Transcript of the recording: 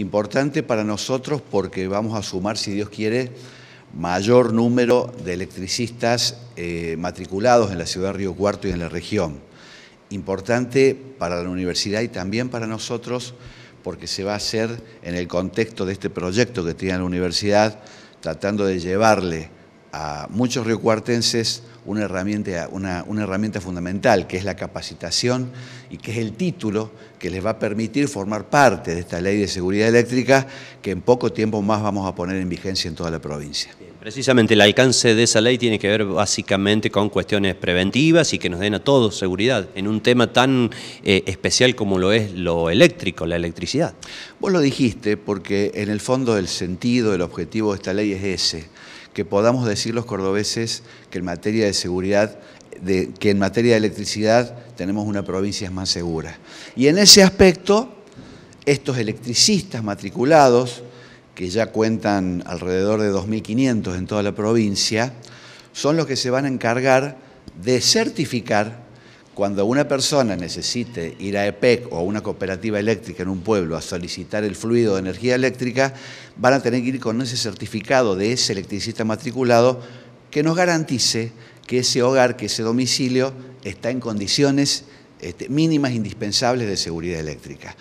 importante para nosotros porque vamos a sumar, si Dios quiere, mayor número de electricistas eh, matriculados en la ciudad de Río Cuarto y en la región. Importante para la universidad y también para nosotros porque se va a hacer en el contexto de este proyecto que tiene la universidad, tratando de llevarle a muchos riocuartenses una herramienta, una, herramienta fundamental, que es la capacitación y que es el título que les va a permitir formar parte de esta ley de seguridad eléctrica que en poco tiempo más vamos a poner en vigencia en toda la provincia. Precisamente el alcance de esa ley tiene que ver básicamente con cuestiones preventivas y que nos den a todos seguridad en un tema tan eh, especial como lo es lo eléctrico, la electricidad. Vos lo dijiste porque en el fondo el sentido, el objetivo de esta ley es ese que podamos decir los cordobeses que en materia de seguridad, que en materia de electricidad tenemos una provincia más segura. Y en ese aspecto, estos electricistas matriculados, que ya cuentan alrededor de 2.500 en toda la provincia, son los que se van a encargar de certificar cuando una persona necesite ir a EPEC o a una cooperativa eléctrica en un pueblo a solicitar el fluido de energía eléctrica, van a tener que ir con ese certificado de ese electricista matriculado que nos garantice que ese hogar, que ese domicilio está en condiciones este, mínimas indispensables de seguridad eléctrica.